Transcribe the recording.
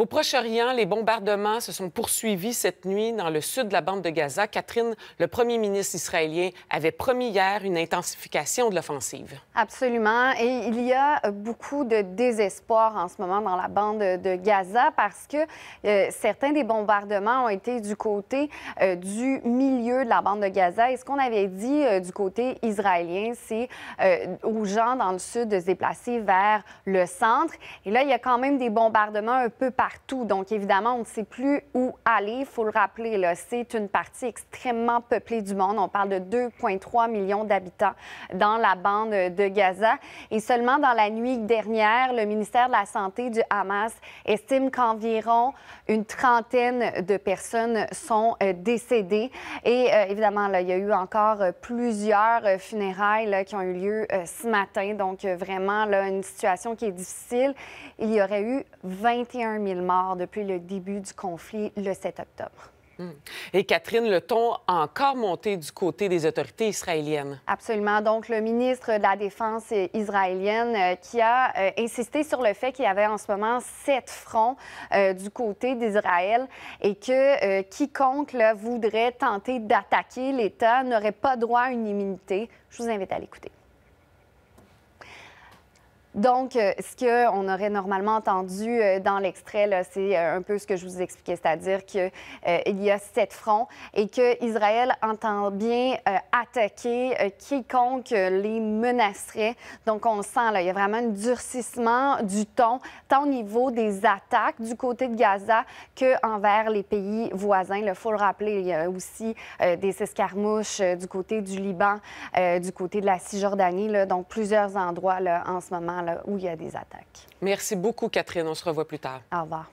Au Proche-Orient, les bombardements se sont poursuivis cette nuit dans le sud de la bande de Gaza. Catherine, le premier ministre israélien, avait promis hier une intensification de l'offensive. Absolument. Et il y a beaucoup de désespoir en ce moment dans la bande de Gaza parce que euh, certains des bombardements ont été du côté euh, du milieu de la bande de Gaza. Et ce qu'on avait dit euh, du côté israélien, c'est aux gens dans le sud de se déplacer vers le centre. Et là, il y a quand même des bombardements un peu partout donc, évidemment, on ne sait plus où aller. Il faut le rappeler, c'est une partie extrêmement peuplée du monde. On parle de 2,3 millions d'habitants dans la bande de Gaza. Et seulement dans la nuit dernière, le ministère de la Santé du Hamas estime qu'environ une trentaine de personnes sont euh, décédées. Et euh, évidemment, là, il y a eu encore euh, plusieurs funérailles qui ont eu lieu ce matin. Donc, vraiment, là, une situation qui est difficile. Il y aurait eu 21 millions. 000 depuis le début du conflit le 7 octobre. Hmm. Et Catherine, le ton a encore monté du côté des autorités israéliennes. Absolument. Donc, le ministre de la Défense israélienne euh, qui a euh, insisté sur le fait qu'il y avait en ce moment sept fronts euh, du côté d'Israël et que quiconque voudrait tenter d'attaquer l'État n'aurait pas droit à une immunité. Je vous invite à l'écouter. Donc, euh, ce qu'on aurait normalement entendu euh, dans l'extrait, c'est euh, un peu ce que je vous expliquais, c'est-à-dire qu'il y a sept fronts et qu'Israël entend bien attaquer quiconque les menacerait. Donc, on sent, là, il y a vraiment un durcissement du ton, tant au niveau des attaques du côté de Gaza qu'envers les pays voisins. Il faut le rappeler, il y a aussi des escarmouches du côté du Liban, du côté de la Cisjordanie, donc plusieurs endroits là, en ce moment là où il y a des attaques. Merci beaucoup, Catherine. On se revoit plus tard. Au revoir.